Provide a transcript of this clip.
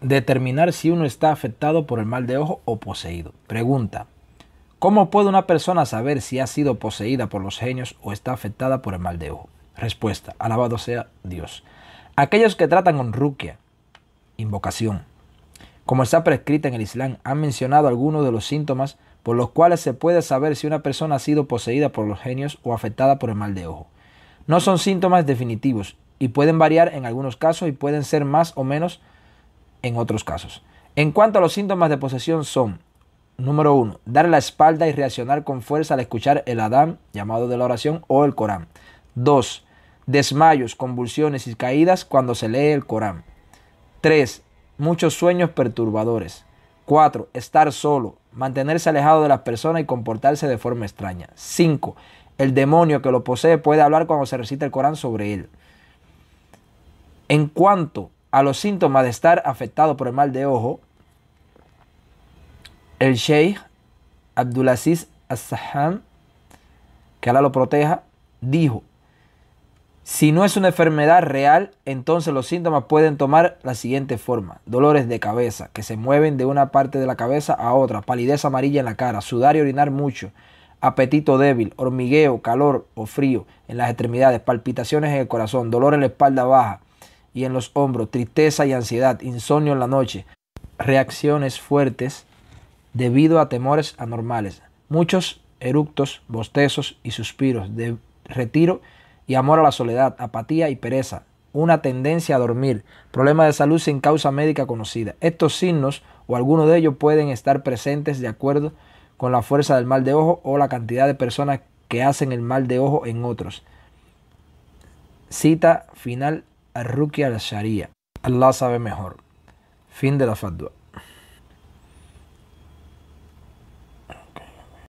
determinar si uno está afectado por el mal de ojo o poseído. Pregunta. ¿Cómo puede una persona saber si ha sido poseída por los genios o está afectada por el mal de ojo? Respuesta. Alabado sea Dios. Aquellos que tratan con ruquia, invocación, como está prescrita en el Islam, han mencionado algunos de los síntomas por los cuales se puede saber si una persona ha sido poseída por los genios o afectada por el mal de ojo. No son síntomas definitivos y pueden variar en algunos casos y pueden ser más o menos en otros casos. En cuanto a los síntomas de posesión son, número uno, dar la espalda y reaccionar con fuerza al escuchar el Adán, llamado de la oración, o el Corán. 2. Desmayos, convulsiones y caídas cuando se lee el Corán. 3. Muchos sueños perturbadores. 4. Estar solo, mantenerse alejado de las personas y comportarse de forma extraña. 5. El demonio que lo posee puede hablar cuando se recita el Corán sobre él. En cuanto a los síntomas de estar afectado por el mal de ojo, el Sheikh Abdulaziz az que Allah lo proteja, dijo, si no es una enfermedad real, entonces los síntomas pueden tomar la siguiente forma. Dolores de cabeza, que se mueven de una parte de la cabeza a otra, palidez amarilla en la cara, sudar y orinar mucho, apetito débil, hormigueo, calor o frío en las extremidades, palpitaciones en el corazón, dolor en la espalda baja, y en los hombros, tristeza y ansiedad, insomnio en la noche, reacciones fuertes debido a temores anormales, muchos eructos, bostezos y suspiros de retiro y amor a la soledad, apatía y pereza, una tendencia a dormir, problemas de salud sin causa médica conocida. Estos signos o alguno de ellos pueden estar presentes de acuerdo con la fuerza del mal de ojo o la cantidad de personas que hacen el mal de ojo en otros. Cita final al Rukia al Sharia. Allah sabe mejor. Fin de la fatwa.